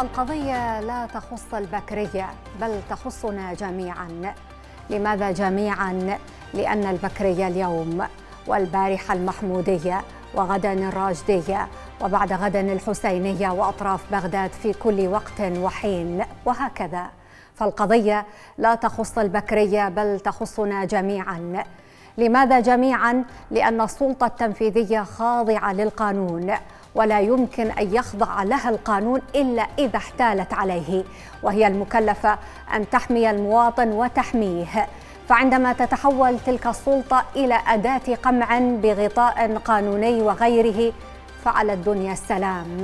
القضية لا تخص البكرية بل تخصنا جميعا لماذا جميعا؟ لأن البكرية اليوم والبارحة المحمودية وغدا الراجدية وبعد غدا الحسينية وأطراف بغداد في كل وقت وحين وهكذا فالقضية لا تخص البكرية بل تخصنا جميعا لماذا جميعا؟ لأن السلطة التنفيذية خاضعة للقانون ولا يمكن أن يخضع لها القانون إلا إذا احتالت عليه وهي المكلفة أن تحمي المواطن وتحميه فعندما تتحول تلك السلطة إلى أداة قمع بغطاء قانوني وغيره فعلى الدنيا السلام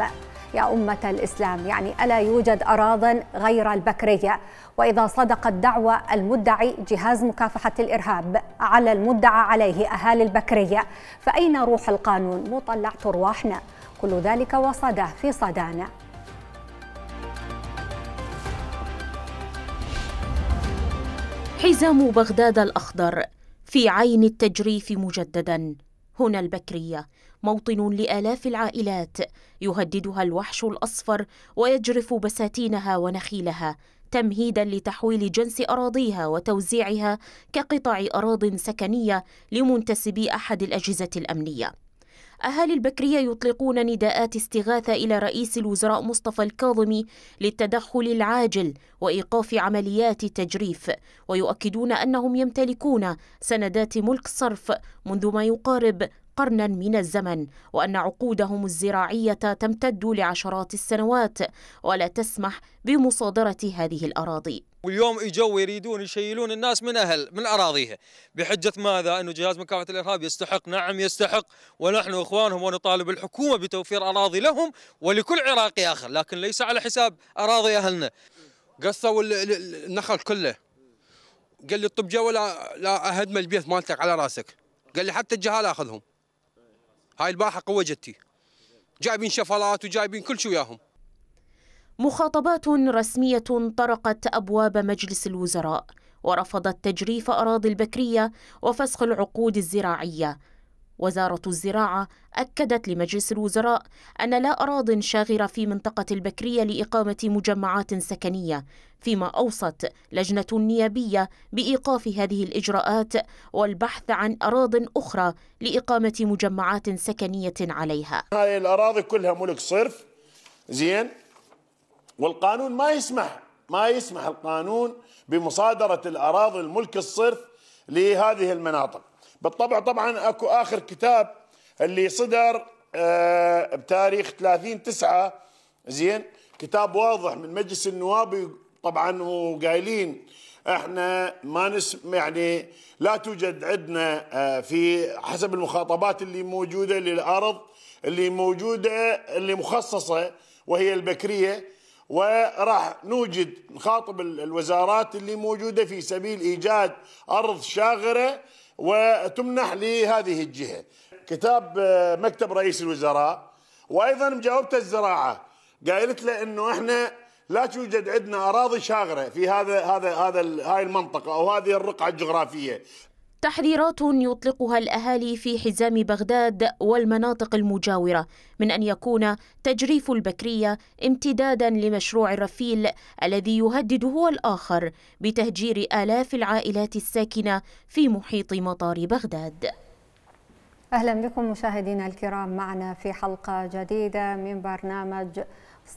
يا أمة الإسلام يعني ألا يوجد أراض غير البكرية وإذا صدقت دعوى المدعي جهاز مكافحة الإرهاب على المدعى عليه أهالي البكرية فأين روح القانون مطلعت رواحنا كل ذلك وصداه في صدانا حزام بغداد الأخضر في عين التجريف مجددا هنا البكرية موطن لآلاف العائلات يهددها الوحش الأصفر ويجرف بساتينها ونخيلها تمهيدا لتحويل جنس أراضيها وتوزيعها كقطع أراض سكنية لمنتسبي أحد الأجهزة الأمنية أهالي البكرية يطلقون نداءات استغاثة إلى رئيس الوزراء مصطفى الكاظمي للتدخل العاجل وإيقاف عمليات التجريف ويؤكدون أنهم يمتلكون سندات ملك صرف منذ ما يقارب قرنا من الزمن وان عقودهم الزراعيه تمتد لعشرات السنوات ولا تسمح بمصادره هذه الاراضي واليوم اجوا يريدون يشيلون الناس من اهل من اراضيها بحجه ماذا انه جهاز مكافحه الارهاب يستحق نعم يستحق ونحن اخوانهم ونطالب الحكومه بتوفير اراضي لهم ولكل عراقي اخر لكن ليس على حساب اراضي اهلنا قصوا النخل كله قال لي طب ولا لا لا اهدم البيت مالتك على راسك قال لي حتى الجهال اخذهم هاي الباحه قوه جتي جايبين شفلات وجايبين كل شيء وياهم مخاطبات رسمية طرقت أبواب مجلس الوزراء ورفضت تجريف أراضي البكرية وفسخ العقود الزراعية وزارة الزراعة أكدت لمجلس الوزراء أن لا أراض شاغرة في منطقة البكرية لإقامة مجمعات سكنية فيما أوصت لجنة نيابية بإيقاف هذه الإجراءات والبحث عن أراض أخرى لإقامة مجمعات سكنية عليها هذه الأراضي كلها ملك صرف زين والقانون ما يسمح ما يسمح القانون بمصادرة الأراضي الملك الصرف لهذه المناطق بالطبع طبعا أكو آخر كتاب اللي صدر آه، بتاريخ 30 تسعة زين كتاب واضح من مجلس النواب طبعا وقايلين احنا ما نسم يعني لا توجد عندنا آه، في حسب المخاطبات اللي موجوده للارض اللي موجوده اللي مخصصه وهي البكريه وراح نوجد نخاطب الوزارات اللي موجوده في سبيل ايجاد ارض شاغره وتمنح لهذه الجهه. كتاب آه، مكتب رئيس الوزراء وايضا مجاوبته الزراعه قالت له انه احنا لا توجد عندنا اراضي شاغره في هذا هذا هذا هاي المنطقه او هذه الرقعه الجغرافيه تحذيرات يطلقها الاهالي في حزام بغداد والمناطق المجاوره من ان يكون تجريف البكريه امتدادا لمشروع الرفيل الذي يهدد هو الاخر بتهجير الاف العائلات الساكنه في محيط مطار بغداد اهلا بكم مشاهدينا الكرام معنا في حلقه جديده من برنامج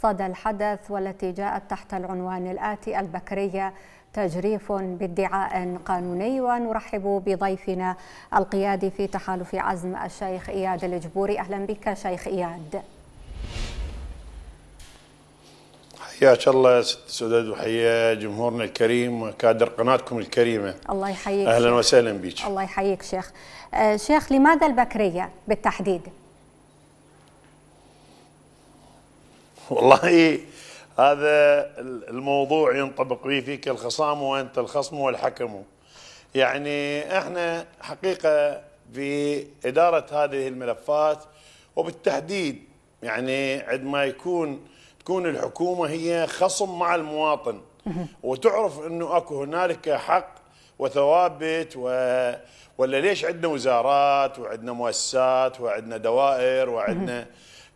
صدى الحدث والتي جاءت تحت العنوان الاتي البكريه تجريف بادعاء قانوني ونرحب بضيفنا القيادي في تحالف عزم الشيخ إياد الجبوري أهلا بك شيخ إياد حياك الله ست سداد وحيا جمهورنا الكريم وكادر قناتكم الكريمه. الله يحييك. اهلا وسهلا بك. الله يحييك شيخ. آه، شيخ لماذا البكريه بالتحديد؟ والله هذا الموضوع ينطبق به فيك الخصام وانت الخصم والحكم يعني احنا حقيقه في اداره هذه الملفات وبالتحديد يعني عندما يكون تكون الحكومه هي خصم مع المواطن وتعرف انه اكو هنالك حق وثوابت و... ولا ليش عندنا وزارات وعندنا مؤسسات وعندنا دوائر وعندنا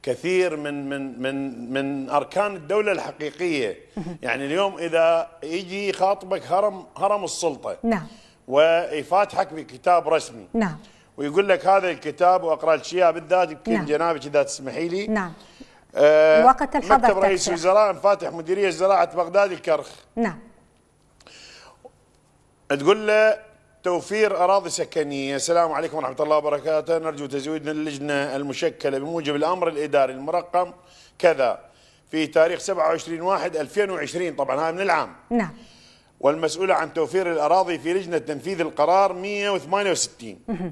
كثير من من من من اركان الدوله الحقيقيه يعني اليوم اذا يجي يخاطبك هرم هرم السلطه نعم ويفاتحك بكتاب رسمي نعم ويقول لك هذا الكتاب واقرا لك اياه بالذات بكل نعم. جنابك اذا تسمحي لي نعم آه وقت الحظر مكتب رئيس الوزراء فاتح مديريه زراعه بغداد الكرخ نعم تقول له توفير أراضي سكنية السلام عليكم ورحمة الله وبركاته نرجو تزويد اللجنة المشكلة بموجب الأمر الإداري المرقم كذا في تاريخ 27 واحد 2020 طبعا هذا من العام نعم والمسؤولة عن توفير الأراضي في لجنة تنفيذ القرار 168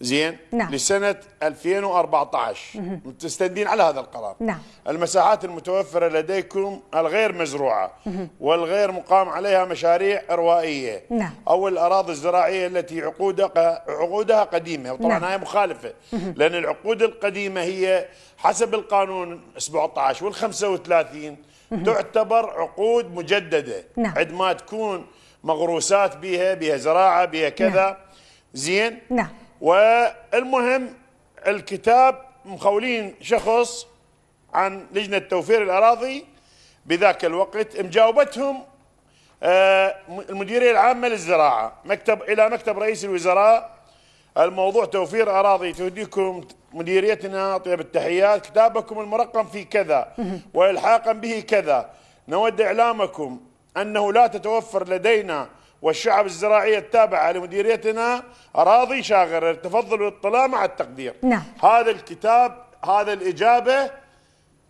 زين نعم. لسنة 2014 مستندين على هذا القرار نعم. المساحات المتوفرة لديكم الغير مزروعة مه. والغير مقام عليها مشاريع إروائية نعم. أو الأراضي الزراعية التي عقودها عقودها قديمة وطبعا نعم. هي مخالفة مه. لأن العقود القديمة هي حسب القانون 17 وال 35 مه. تعتبر عقود مجددة نعم. عندما تكون مغروسات بها بها زراعة بها كذا نعم. زين نعم والمهم الكتاب مخولين شخص عن لجنة توفير الأراضي بذاك الوقت مجاوبتهم آه، المديرية العامة للزراعة مكتب إلى مكتب رئيس الوزراء الموضوع توفير أراضي تهديكم مديريتنا طيب التحيات كتابكم المرقم في كذا وإلحاقا به كذا نود إعلامكم أنه لا تتوفر لدينا والشعب الزراعية التابعة لمديريتنا أراضي شاغره تفضل الاطلاع مع التقدير نعم. هذا الكتاب هذا الإجابة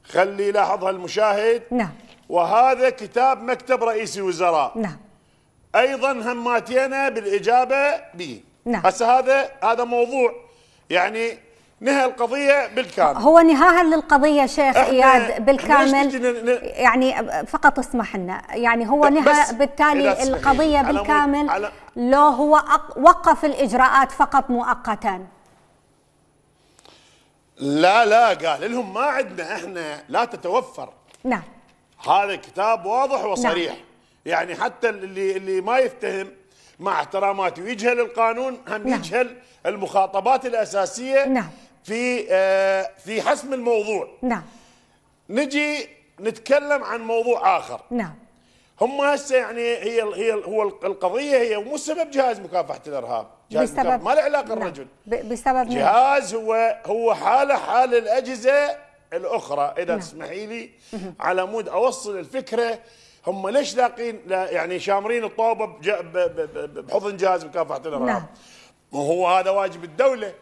خلي يلاحظها المشاهد نعم. وهذا كتاب مكتب رئيس الوزراء نعم. أيضا هماتينا بالإجابة به نعم. هسه هذا هذا موضوع يعني نهى القضية بالكامل هو نهاها للقضية شيخ إياد بالكامل يعني فقط اسمح لنا يعني هو نهى بالتالي القضية بالكامل على لو هو وقف الإجراءات فقط مؤقتا لا لا قال لهم ما عندنا احنا لا تتوفر نعم هذا كتاب واضح وصريح نعم. يعني حتى اللي اللي ما يفتهم مع احتراماتي ويجهل القانون هم نعم. يجهل المخاطبات الأساسية نعم في آه، في حسم الموضوع نعم نجي نتكلم عن موضوع اخر نعم هم هسه يعني هي هي هو القضيه هي مو سبب جهاز مكافحه الارهاب جهاز بسبب ما له علاقه الرجل نعم. بسبب جهاز هو هو حاله حال الاجهزه الاخرى اذا نعم. تسمحي لي على مود اوصل الفكره هم ليش لاقين لا يعني شامرين الطوبه بحضن جهاز مكافحه الارهاب نعم. وهو هذا واجب الدوله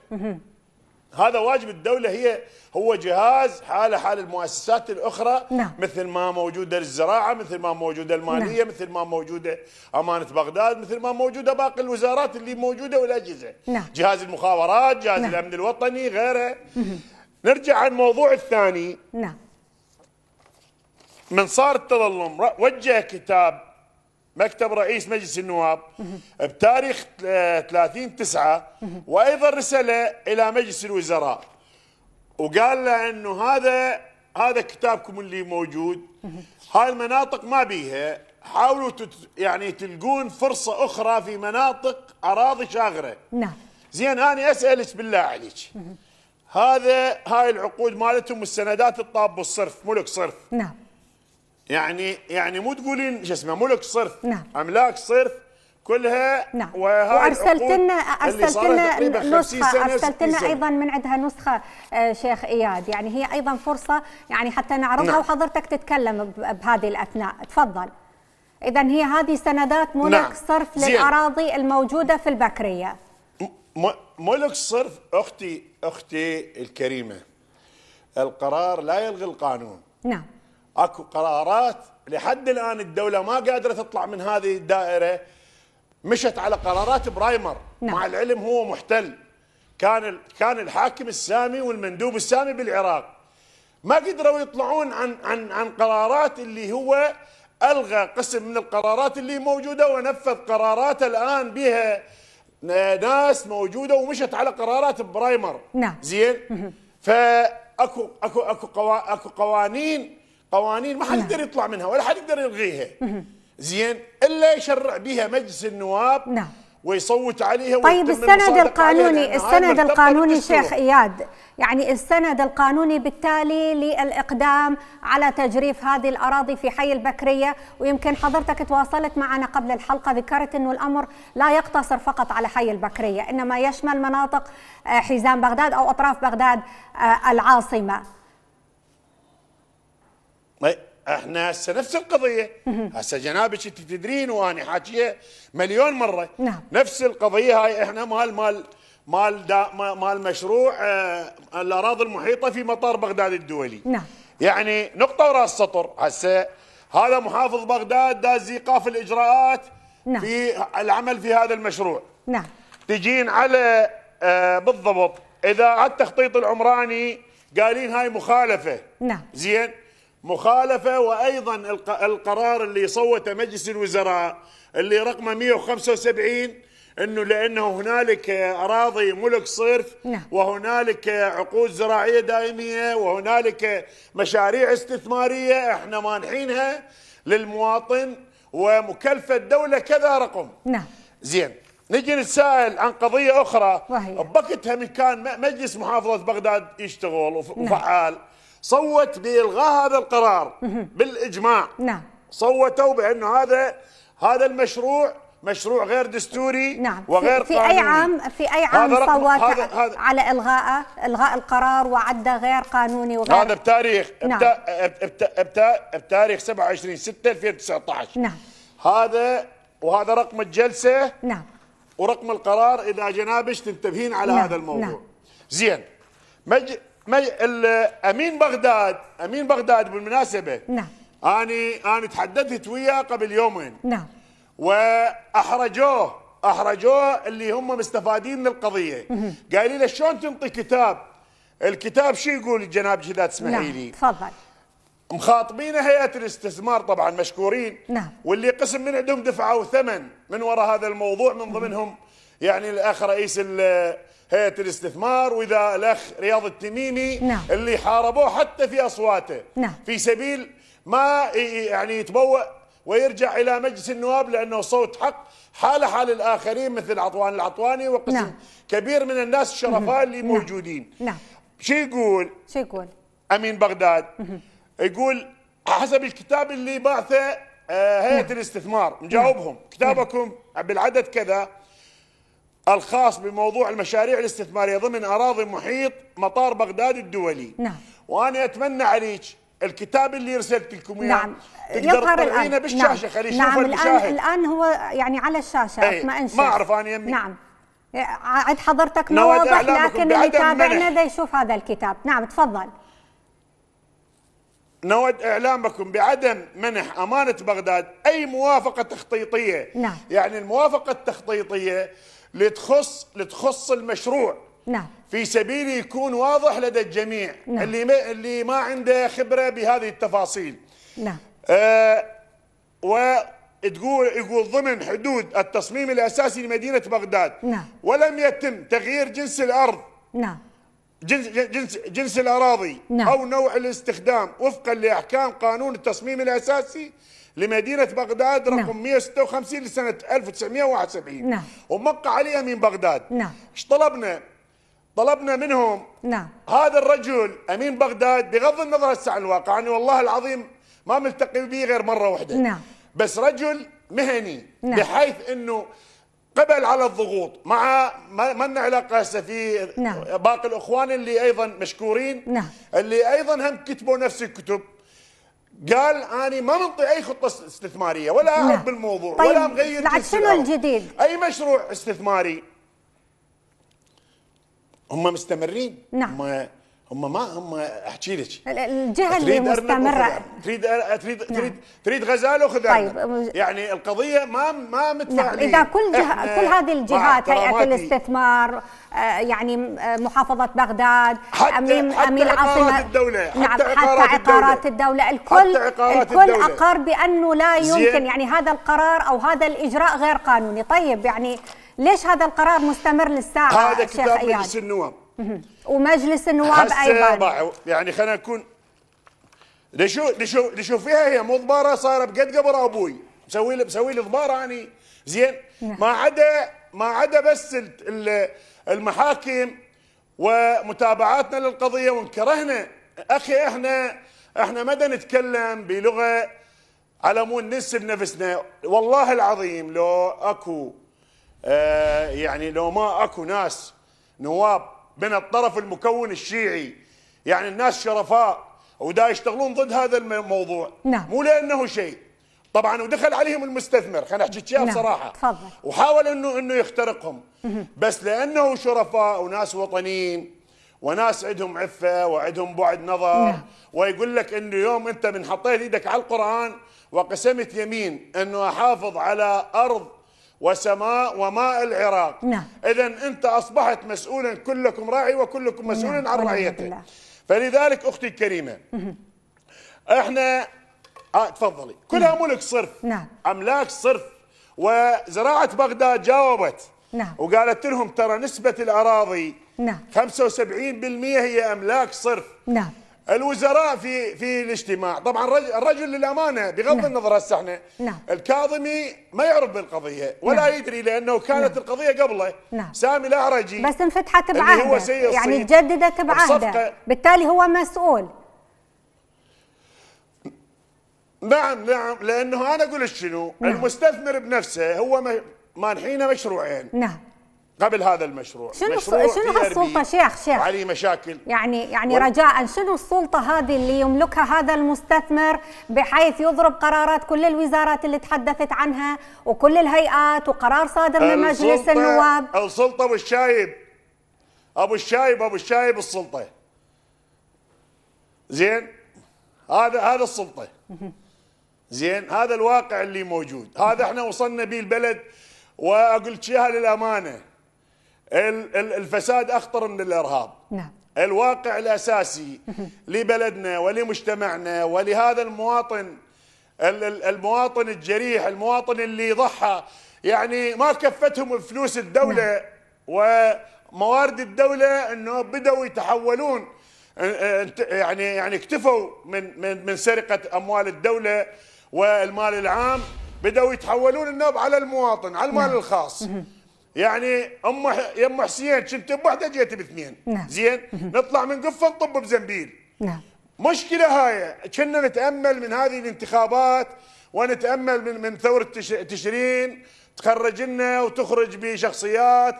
هذا واجب الدولة هي هو جهاز حاله حال المؤسسات الأخرى نعم. مثل ما موجودة الزراعة مثل ما موجودة المالية نعم. مثل ما موجودة أمانة بغداد مثل ما موجودة باقي الوزارات اللي موجودة والأجهزة نعم. جهاز المخابرات جهاز نعم. الأمن الوطني غيره نرجع على الموضوع الثاني نعم من صار التظلم وجه كتاب مكتب رئيس مجلس النواب بتاريخ 30 9 وايضا رساله الى مجلس الوزراء وقال له انه هذا هذا كتابكم اللي موجود هاي المناطق ما بيها حاولوا تت يعني تلقون فرصه اخرى في مناطق اراضي شاغره نعم زين انا اسالك بالله عليك هذا هاي العقود مالتهم والسندات الطاب والصرف ملك صرف نعم يعني يعني مو تقولين شو اسمه ملك صرف نعم. املاك صرف كلها نعم وارسلت لنا ارسلت لنا نسخه ارسلت لنا ايضا من عندها نسخه آه، شيخ اياد يعني هي ايضا فرصه يعني حتى نعرضها نعم. وحضرتك تتكلم بهذه الاثناء تفضل اذا هي هذه سندات ملك نعم. صرف للاراضي الموجوده في البكريه ملك صرف اختي اختي الكريمه القرار لا يلغي القانون نعم اكو قرارات لحد الان الدوله ما قادره تطلع من هذه الدائره مشت على قرارات برايمر نعم. مع العلم هو محتل كان كان الحاكم السامي والمندوب السامي بالعراق ما قدروا يطلعون عن عن عن قرارات اللي هو الغى قسم من القرارات اللي موجوده ونفذ قرارات الان بها آه، ناس موجوده ومشت على قرارات برايمر نعم زين فاكو اكو اكو اكو قوانين قوانين ما حد نعم. يقدر يطلع منها ولا حد يقدر يلغيها زين الا يشرع بها مجلس النواب نعم ويصوت عليها طيب السند القانوني السند القانوني شيخ اياد يعني السند القانوني بالتالي للاقدام على تجريف هذه الاراضي في حي البكريه ويمكن حضرتك تواصلت معنا قبل الحلقه ذكرت انه الامر لا يقتصر فقط على حي البكريه انما يشمل مناطق آه، حزام بغداد او اطراف بغداد آه، العاصمه احنا هسه نفس القضيه هسه جنابك انت تدرين واني حاكيه مليون مره نعم. نفس القضيه هاي احنا مال مال مال دا مال مشروع آه الاراضي المحيطه في مطار بغداد الدولي نعم يعني نقطه وراس سطر هسه هذا محافظ بغداد داز ايقاف الاجراءات نعم. في العمل في هذا المشروع نعم تجين على آه بالضبط اذا التخطيط العمراني قالين هاي مخالفه نعم زين مخالفة وأيضا القرار اللي صوته مجلس الوزراء اللي رقمه 175 انه لانه هنالك اراضي ملك صرف نعم. وهنالك عقود زراعيه دائميه وهنالك مشاريع استثماريه احنا مانحينها للمواطن ومكلفه الدوله كذا رقم نعم زين نجي نتساءل عن قضيه اخرى وهي. بقتها من كان مجلس محافظه بغداد يشتغل نعم. وفعال نعم. صوت بإلغاء هذا القرار بالإجماع نعم صوتوا بأنه هذا هذا المشروع مشروع غير دستوري نعم وغير في, في قانوني. اي عام في اي عام هذا صوت هذا هذا على الغائه الغاء القرار وعده غير قانوني وغير هذا بتاريخ نعم. بتاريخ 27 6 2019 نعم هذا وهذا رقم الجلسه نعم ورقم القرار اذا جنابش تنتبهين على نعم. هذا الموضوع نعم. زين مج امين بغداد امين بغداد بالمناسبه نعم اني انا تحدثت وياه قبل يومين نعم واحرجوه احرجوه اللي هم مستفادين من القضيه قايلين له شلون تنطي كتاب الكتاب شو يقول الجناب جهاد اسماعيلي نعم تفضل مخاطبين هيئه الاستثمار طبعا مشكورين نعم واللي قسم من عندهم دفعوا ثمن من وراء هذا الموضوع من ضمنهم يعني الاخ رئيس هيئه الاستثمار واذا الاخ رياض التميمي نعم. اللي حاربوه حتى في اصواته نعم. في سبيل ما يعني يتبوء ويرجع الى مجلس النواب لانه صوت حق حال حال الاخرين مثل عطوان العطواني وقسم نعم. كبير من الناس الشرفاء اللي نعم. موجودين نعم. شو يقول؟ شو يقول؟ امين بغداد مم. يقول حسب الكتاب اللي بعثه آه، هيئه نعم. الاستثمار مجاوبهم نعم. كتابكم بالعدد كذا الخاص بموضوع المشاريع الاستثمارية ضمن أراضي محيط مطار بغداد الدولي نعم وأنا أتمنى عليك الكتاب اللي ارسلت لكم اياه نعم تقدر الان بالشاشه نعم. خلي نعم. الآن, الان هو يعني على الشاشه ايه. ما انسى ما اعرف انا يمي نعم عد حضرتك ما واضح لكن اللي تابعنا ده يشوف هذا الكتاب نعم تفضل نود اعلامكم بعدم منح امانه بغداد اي موافقه تخطيطيه نعم. يعني الموافقه التخطيطيه لتخص لتخص المشروع نعم في سبيل يكون واضح لدى الجميع نعم. اللي ما اللي ما عنده خبره بهذه التفاصيل نعم آه وتقول يقول ضمن حدود التصميم الاساسي لمدينه بغداد نعم ولم يتم تغيير جنس الارض نعم جنس جنس جنس الاراضي نعم. او نوع الاستخدام وفقا لاحكام قانون التصميم الاساسي لمدينة بغداد نعم. رقم نعم. 156 لسنة 1971 نعم. ومقع عليها من بغداد نعم. ايش طلبنا طلبنا منهم نعم. هذا الرجل أمين بغداد بغض النظر هسه عن الواقع يعني والله العظيم ما ملتقي به غير مرة واحدة نعم. بس رجل مهني نعم. بحيث أنه قبل على الضغوط مع ما لنا علاقه هسه في نعم. باقي الاخوان اللي ايضا مشكورين نعم. اللي ايضا هم كتبوا نفس الكتب قال اني ما منطي أي خطة استثمارية ولا نعم. أعرف بالموضوع طيب ولا مغير بعد شنو الجديد؟ أي مشروع استثماري هم مستمرين نعم هم ما هم احكي لك الجهه اللي مستمره تريد تريد تريد تريد غزاله وخذ طيب يعني القضيه ما ما متفاعلين نعم. اذا كل جهه كل هذه الجهات هيئه الاستثمار آه، يعني آه، محافظه بغداد حتى امين حتى امين العاصمه الدوله نعم، حتى نعم حتى عقارات الدوله, الدولة الكل عقارات الكل الدولة. اقر بانه لا يمكن يعني هذا القرار او هذا الاجراء غير قانوني طيب يعني ليش هذا القرار مستمر للساعه هذا كتاب مجلس النواب ومجلس النواب ايضا يعني خلينا نكون لشو لشو لشو فيها هي مو ضباره صايره بقد قبر ابوي مسوي لي مسوي لي ضباره اني زين نعم. ما عدا ما عدا بس المحاكم ومتابعاتنا للقضيه وانكرهنا اخي احنا احنا ما نتكلم بلغه على مود ننسب نفسنا والله العظيم لو اكو آه يعني لو ما اكو ناس نواب من الطرف المكون الشيعي يعني الناس شرفاء ودا يشتغلون ضد هذا الموضوع نعم. مو لانه شيء طبعا ودخل عليهم المستثمر خلينا احكي شيء نعم. بصراحه تفضل. وحاول انه انه يخترقهم مه. بس لانه شرفاء وناس وطنيين وناس عندهم عفه وعندهم بعد نظر نعم. ويقول لك انه يوم انت من حطيت ايدك على القران وقسمت يمين انه احافظ على ارض وسماء وماء العراق نعم إذا أنت أصبحت مسؤولا كلكم راعي وكلكم مسؤول نعم. عن رعيته فلذلك أختي الكريمة احنا آه تفضلي كلها نعم. ملك صرف نعم أملاك صرف وزراعة بغداد جاوبت نعم وقالت لهم ترى نسبة الأراضي نعم 75% هي أملاك صرف نعم الوزراء في في الاجتماع طبعا الرجل للامانه بغض نعم. النظر هسه احنا نعم. الكاظمي ما يعرف بالقضيه ولا نعم. يدري لانه كانت نعم. القضيه قبله نعم. سامي الاعرجي بس انفتحت بعهده هو يعني تجددت بعهده بالتالي هو مسؤول نعم نعم لانه انا اقول لك شنو نعم. المستثمر بنفسه هو مانحينه مشروعين نعم قبل هذا المشروع شنو مشروع شنو هالسلطه شيخ شيخ علي مشاكل يعني يعني و... رجاء شنو السلطه هذه اللي يملكها هذا المستثمر بحيث يضرب قرارات كل الوزارات اللي تحدثت عنها وكل الهيئات وقرار صادر من مجلس النواب السلطه ابو الشايب ابو الشايب ابو الشايب السلطه زين هذا هذا السلطه زين هذا الواقع اللي موجود هذا احنا وصلنا به البلد واقول لك للامانه الفساد أخطر من الإرهاب نعم الواقع الأساسي لبلدنا ولمجتمعنا ولهذا المواطن المواطن الجريح المواطن اللي ضحى يعني ما كفتهم فلوس الدولة نعم. وموارد الدولة أنه بدوا يتحولون يعني يعني اكتفوا من من من سرقه اموال الدوله والمال العام بداوا يتحولون النوب على المواطن على المال نعم. الخاص يعني ام ام حسين شفت بوحده جيت باثنين نعم. زين نطلع من قفه نطب بزنبيل نعم مشكله هاي كنا نتامل من هذه الانتخابات ونتامل من من ثوره تشرين تخرج لنا وتخرج بشخصيات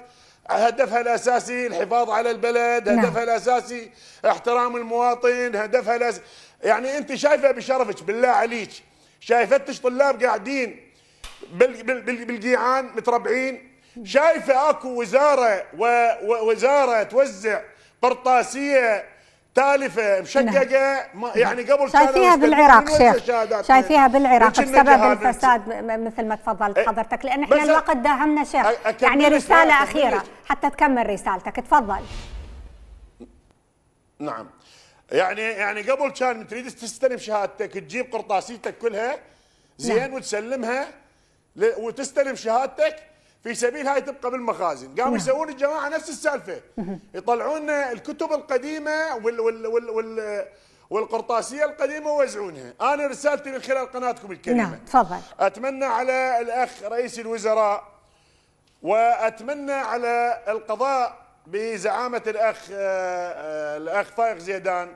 هدفها الاساسي الحفاظ على البلد، نعم. هدفها نعم. الاساسي احترام المواطن، هدفها الأس... يعني انت شايفه بشرفك بالله عليك شايفتش طلاب قاعدين بالجيعان متربعين شايفه اكو وزاره ووزاره توزع قرطاسيه تالفه مشققه نعم. يعني قبل شايفيها بالعراق شيخ شايفيها بالعراق بسبب الفساد مثل ما تفضلت إيه. حضرتك لان احنا الوقت داهمنا شيخ يعني رساله اخيره حتى تكمل رسالتك تفضل نعم يعني يعني قبل كان تريد تستلم شهادتك تجيب قرطاسيتك كلها زين نعم. وتسلمها وتستلم شهادتك في سبيل هاي تبقى بالمخازن قاموا نعم. يسوون الجماعه نفس السالفه يطلعون الكتب القديمه وال وال وال, وال والقرطاسيه القديمه ويوزعونها، انا رسالتي من خلال قناتكم الكريمه نعم تفضل اتمنى على الاخ رئيس الوزراء واتمنى على القضاء بزعامه الاخ آه، آه، الاخ فائق زيدان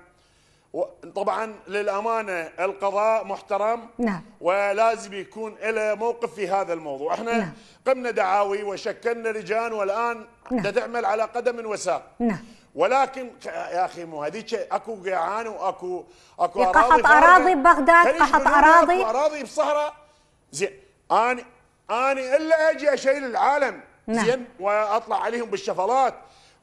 طبعا للامانه القضاء محترم نعم ولازم يكون له موقف في هذا الموضوع، احنا نعم. قمنا دعاوي وشكلنا لجان والان نعم. تعمل على قدم وساق نعم ولكن يا اخي مو هذيك اكو قيعان واكو اكو اراضي قحط اراضي ببغداد قحط اراضي اراضي بصحراء زين انا انا الا اجي اشيل العالم نعم. زين واطلع عليهم بالشفلات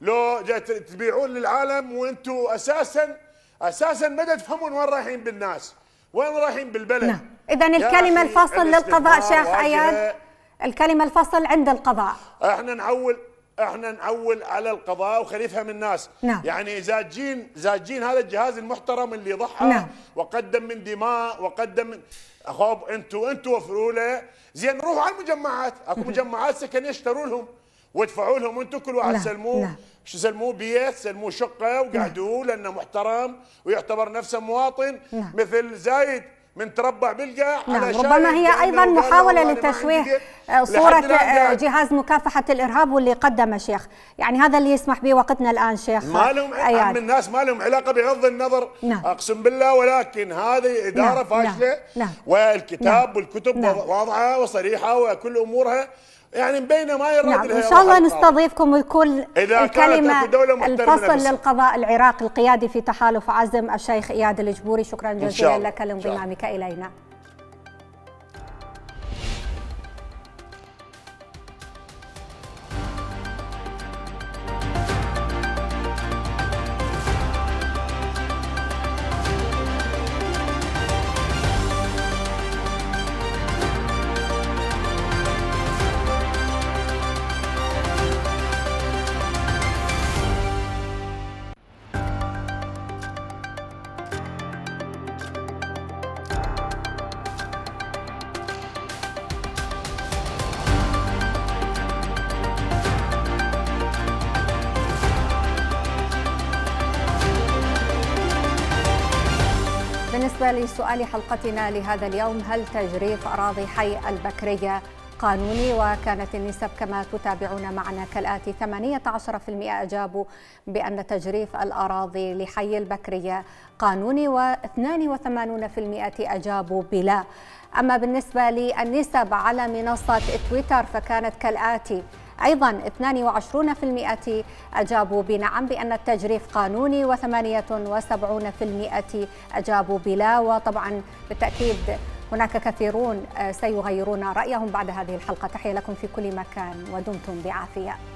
لو تبيعون للعالم وانتم اساسا اساسا ما تفهمون وين رايحين بالناس وين رايحين بالبلد نعم اذا الكلمه الفصل للقضاء شيخ اياد الكلمه الفصل عند القضاء احنا نعول احنا نعول على القضاء وخلي يفهم الناس نعم. يعني زاجين زاجين هذا الجهاز المحترم اللي ضحى نعم. وقدم من دماء وقدم من خوب انتوا انتوا وفروا له زين روحوا على المجمعات اكو مجمعات سكن يشتروا لهم وادفعوا لهم انتم كل واحد سلموه شو سلموه بيت سلموه شقه وقعدوه لانه محترم ويعتبر نفسه مواطن لا. مثل زايد من تربع بالقاع نعم ربما هي ايضا محاوله لتشويه آه، صوره آه، جهاز مكافحه الارهاب واللي قدمه شيخ، يعني هذا اللي يسمح به وقتنا الان شيخ ما لهم من الناس ما لهم علاقه بغض النظر نعم. اقسم بالله ولكن هذه اداره نعم. نعم، فاشله نعم. والكتاب نعم. والكتب نعم. واضحه وصريحه وكل امورها يعني مبينه ما يراد نعم ان شاء الله نستضيفكم ويكون إذا الكلمه الفصل للقضاء العراقي القيادي في تحالف عزم الشيخ اياد الجبوري شكرا جزيلا لك لانضمامك الينا بالنسبة لسؤال حلقتنا لهذا اليوم هل تجريف أراضي حي البكرية قانوني وكانت النسب كما تتابعون معنا كالآتي 18% أجابوا بأن تجريف الأراضي لحي البكرية قانوني و82% أجابوا بلا أما بالنسبة للنسب على منصة تويتر فكانت كالآتي أيضا 22% أجابوا بنعم بأن التجريف قانوني و78% أجابوا بلا وطبعا بالتأكيد هناك كثيرون آه، سيغيرون رأيهم بعد هذه الحلقة تحية لكم في كل مكان ودمتم بعافية